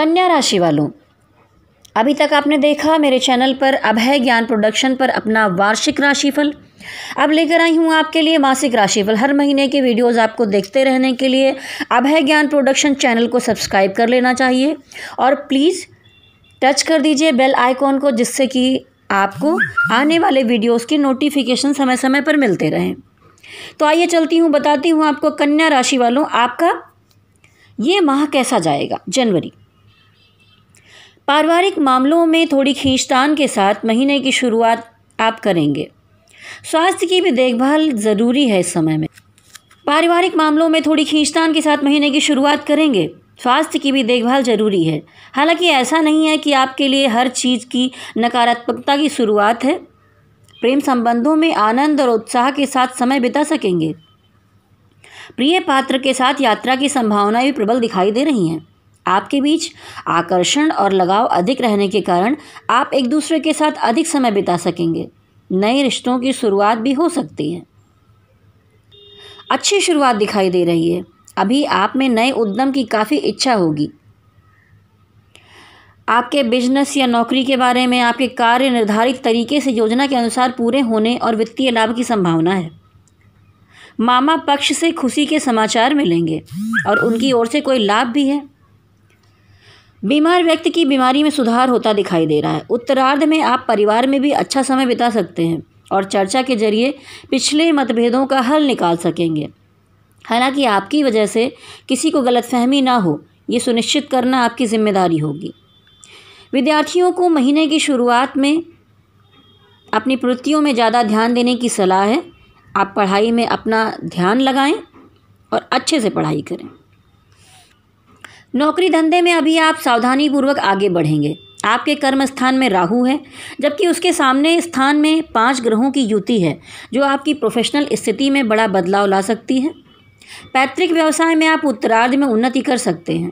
कन्या राशि वालों अभी तक आपने देखा मेरे चैनल पर अभय ज्ञान प्रोडक्शन पर अपना वार्षिक राशिफल अब लेकर आई हूँ आपके लिए मासिक राशिफल हर महीने के वीडियोस आपको देखते रहने के लिए अभय ज्ञान प्रोडक्शन चैनल को सब्सक्राइब कर लेना चाहिए और प्लीज़ टच कर दीजिए बेल आइकॉन को जिससे कि आपको आने वाले वीडियोज़ की नोटिफिकेशन समय समय पर मिलते रहें तो आइए चलती हूँ बताती हूँ आपको कन्या राशि वालों आपका ये माह कैसा जाएगा जनवरी पारिवारिक मामलों में थोड़ी खींचतान के साथ महीने की शुरुआत आप करेंगे स्वास्थ्य की भी देखभाल ज़रूरी है इस समय में पारिवारिक मामलों में थोड़ी खींचतान के साथ महीने की शुरुआत करेंगे स्वास्थ्य की भी देखभाल ज़रूरी है हालांकि ऐसा नहीं है कि आपके लिए हर चीज़ की नकारात्मकता की शुरुआत है प्रेम संबंधों में आनंद और उत्साह के साथ समय बिता सकेंगे प्रिय पात्र के साथ यात्रा की संभावनाएं भी प्रबल दिखाई दे रही हैं आपके बीच आकर्षण और लगाव अधिक रहने के कारण आप एक दूसरे के साथ अधिक समय बिता सकेंगे नए रिश्तों की शुरुआत भी हो सकती है अच्छी शुरुआत दिखाई दे रही है अभी आप में नए उद्यम की काफ़ी इच्छा होगी आपके बिजनेस या नौकरी के बारे में आपके कार्य निर्धारित तरीके से योजना के अनुसार पूरे होने और वित्तीय लाभ की संभावना है मामा पक्ष से खुशी के समाचार मिलेंगे और उनकी ओर से कोई लाभ भी है बीमार व्यक्ति की बीमारी में सुधार होता दिखाई दे रहा है उत्तरार्ध में आप परिवार में भी अच्छा समय बिता सकते हैं और चर्चा के जरिए पिछले मतभेदों का हल निकाल सकेंगे हालांकि आपकी वजह से किसी को गलतफहमी ना हो ये सुनिश्चित करना आपकी जिम्मेदारी होगी विद्यार्थियों को महीने की शुरुआत में अपनी प्रवृत्तियों में ज़्यादा ध्यान देने की सलाह है आप पढ़ाई में अपना ध्यान लगाएं और अच्छे से पढ़ाई करें नौकरी धंधे में अभी आप सावधानी पूर्वक आगे बढ़ेंगे आपके कर्म स्थान में राहु है जबकि उसके सामने स्थान में पांच ग्रहों की युति है जो आपकी प्रोफेशनल स्थिति में बड़ा बदलाव ला सकती है पैतृक व्यवसाय में आप उत्तरार्ध में उन्नति कर सकते हैं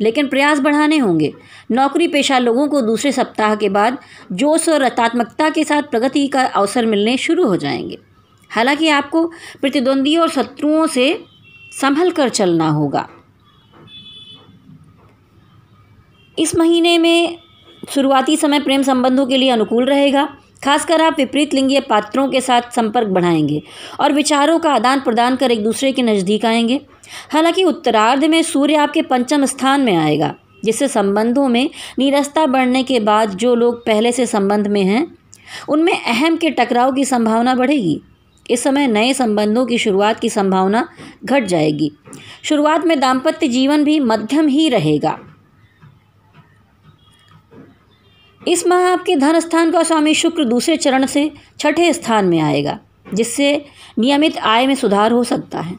लेकिन प्रयास बढ़ाने होंगे नौकरी पेशा लोगों को दूसरे सप्ताह के बाद जोश और रतात्मकता के साथ प्रगति का अवसर मिलने शुरू हो जाएंगे हालांकि आपको प्रतिद्वंदियों और शत्रुओं से संभल कर चलना होगा इस महीने में शुरुआती समय प्रेम संबंधों के लिए अनुकूल रहेगा खासकर आप विपरीत लिंगीय पात्रों के साथ संपर्क बढ़ाएंगे और विचारों का आदान प्रदान कर एक दूसरे के नज़दीक आएंगे हालांकि उत्तरार्ध में सूर्य आपके पंचम स्थान में आएगा जिससे संबंधों में निरस्ता बढ़ने के बाद जो लोग पहले से संबंध में हैं उनमें अहम के टकराव की संभावना बढ़ेगी इस समय नए संबंधों की शुरुआत की संभावना घट जाएगी शुरुआत में दाम्पत्य जीवन भी मध्यम ही रहेगा इस माह आपके धन स्थान का स्वामी शुक्र दूसरे चरण से छठे स्थान में आएगा जिससे नियमित आय में सुधार हो सकता है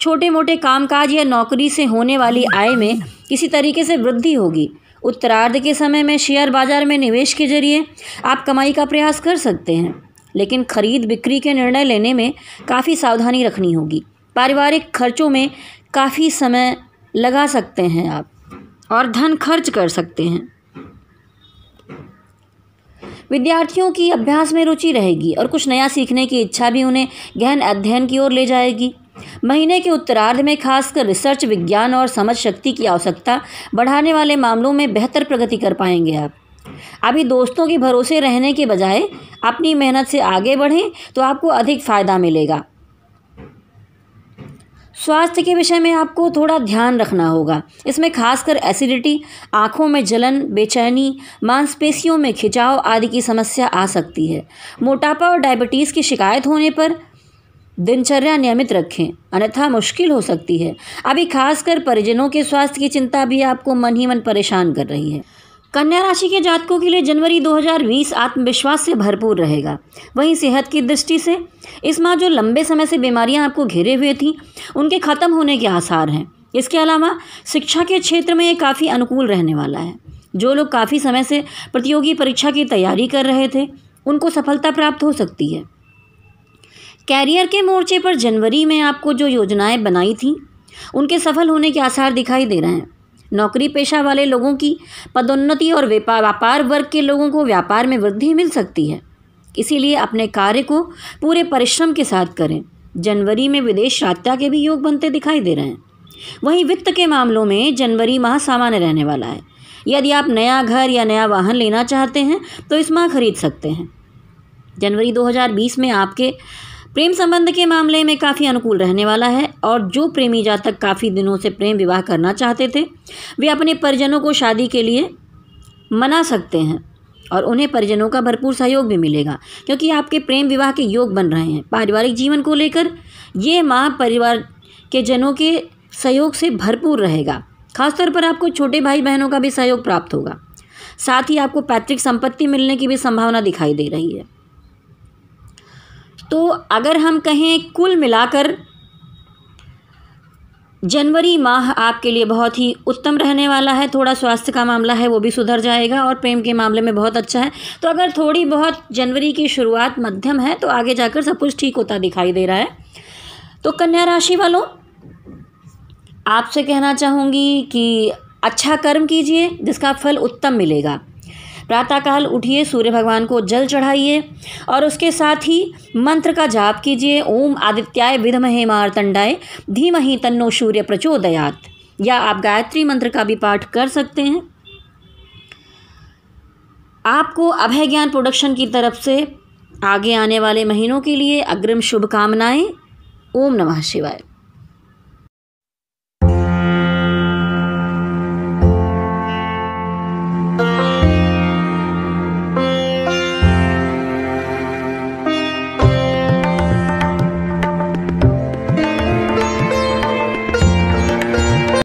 छोटे मोटे कामकाज या नौकरी से होने वाली आय में किसी तरीके से वृद्धि होगी उत्तरार्ध के समय में शेयर बाजार में निवेश के जरिए आप कमाई का प्रयास कर सकते हैं लेकिन खरीद बिक्री के निर्णय लेने में काफ़ी सावधानी रखनी होगी पारिवारिक खर्चों में काफ़ी समय लगा सकते हैं आप और धन खर्च कर सकते हैं विद्यार्थियों की अभ्यास में रुचि रहेगी और कुछ नया सीखने की इच्छा भी उन्हें गहन अध्ययन की ओर ले जाएगी महीने के उत्तरार्ध में खासकर रिसर्च विज्ञान और समझ शक्ति की आवश्यकता बढ़ाने वाले मामलों में बेहतर प्रगति कर पाएंगे आप अभी दोस्तों के भरोसे रहने के बजाय अपनी मेहनत से आगे बढ़ें तो आपको अधिक फ़ायदा मिलेगा स्वास्थ्य के विषय में आपको थोड़ा ध्यान रखना होगा इसमें खासकर एसिडिटी आँखों में जलन बेचैनी मांसपेशियों में खिंचाव आदि की समस्या आ सकती है मोटापा और डायबिटीज़ की शिकायत होने पर दिनचर्या नियमित रखें अन्यथा मुश्किल हो सकती है अभी खासकर परिजनों के स्वास्थ्य की चिंता भी आपको मन ही मन परेशान कर रही है कन्या राशि के जातकों के लिए जनवरी 2020 आत्मविश्वास से भरपूर रहेगा वहीं सेहत की दृष्टि से इस माह जो लंबे समय से बीमारियां आपको घेरे हुए थीं उनके ख़त्म होने के आसार हैं इसके अलावा शिक्षा के क्षेत्र में ये काफ़ी अनुकूल रहने वाला है जो लोग काफ़ी समय से प्रतियोगी परीक्षा की तैयारी कर रहे थे उनको सफलता प्राप्त हो सकती है कैरियर के मोर्चे पर जनवरी में आपको जो योजनाएं बनाई थी उनके सफल होने के आसार दिखाई दे रहे हैं नौकरी पेशा वाले लोगों की पदोन्नति और व्यापार वर्ग के लोगों को व्यापार में वृद्धि मिल सकती है इसीलिए अपने कार्य को पूरे परिश्रम के साथ करें जनवरी में विदेश यात्रा के भी योग बनते दिखाई दे रहे हैं वहीं वित्त के मामलों में जनवरी माह सामान्य रहने वाला है यदि आप नया घर या नया वाहन लेना चाहते हैं तो इस माह खरीद सकते हैं जनवरी 2020 में आपके प्रेम संबंध के मामले में काफ़ी अनुकूल रहने वाला है और जो प्रेमी जातक काफ़ी दिनों से प्रेम विवाह करना चाहते थे वे अपने परिजनों को शादी के लिए मना सकते हैं और उन्हें परिजनों का भरपूर सहयोग भी मिलेगा क्योंकि आपके प्रेम विवाह के योग बन रहे हैं पारिवारिक जीवन को लेकर ये माह परिवार के जनों के सहयोग से भरपूर रहेगा खासतौर पर आपको छोटे भाई बहनों का भी सहयोग प्राप्त होगा साथ ही आपको पैतृक संपत्ति मिलने की भी संभावना दिखाई दे रही है तो अगर हम कहें कुल मिलाकर जनवरी माह आपके लिए बहुत ही उत्तम रहने वाला है थोड़ा स्वास्थ्य का मामला है वो भी सुधर जाएगा और प्रेम के मामले में बहुत अच्छा है तो अगर थोड़ी बहुत जनवरी की शुरुआत मध्यम है तो आगे जाकर सब कुछ ठीक होता दिखाई दे रहा है तो कन्या राशि वालों आपसे कहना चाहूँगी कि अच्छा कर्म कीजिए जिसका फल उत्तम मिलेगा प्रातःकाल उठिए सूर्य भगवान को जल चढ़ाइए और उसके साथ ही मंत्र का जाप कीजिए ओम आदित्याय विधमहे मारतंडाय धीमहि तन्नो सूर्य प्रचोदयात या आप गायत्री मंत्र का भी पाठ कर सकते हैं आपको अभय ज्ञान प्रोडक्शन की तरफ से आगे आने वाले महीनों के लिए अग्रिम शुभकामनाएं ओम नमः शिवाय